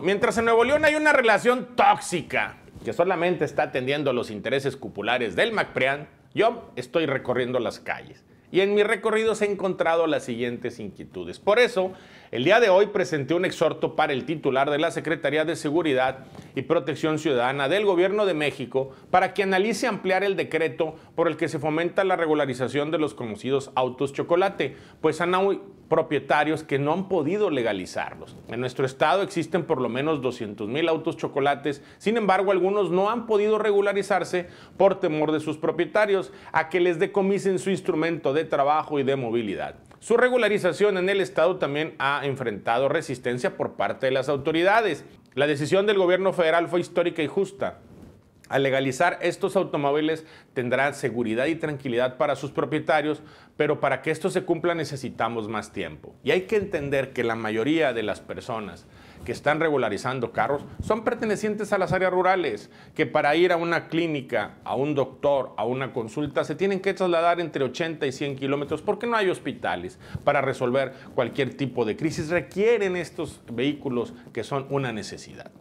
Mientras en Nuevo León hay una relación tóxica que solamente está atendiendo los intereses cupulares del MacPrian, yo estoy recorriendo las calles y en mis recorridos he encontrado las siguientes inquietudes. Por eso, el día de hoy presenté un exhorto para el titular de la Secretaría de Seguridad y Protección Ciudadana del Gobierno de México para que analice ampliar el decreto por el que se fomenta la regularización de los conocidos autos chocolate, pues han propietarios que no han podido legalizarlos. En nuestro estado existen por lo menos 200.000 mil autos chocolates, sin embargo algunos no han podido regularizarse por temor de sus propietarios a que les decomisen su instrumento de trabajo y de movilidad. Su regularización en el Estado también ha enfrentado resistencia por parte de las autoridades. La decisión del gobierno federal fue histórica y justa. Al legalizar estos automóviles tendrá seguridad y tranquilidad para sus propietarios, pero para que esto se cumpla necesitamos más tiempo. Y hay que entender que la mayoría de las personas que están regularizando carros son pertenecientes a las áreas rurales, que para ir a una clínica, a un doctor, a una consulta, se tienen que trasladar entre 80 y 100 kilómetros porque no hay hospitales para resolver cualquier tipo de crisis. Requieren estos vehículos que son una necesidad.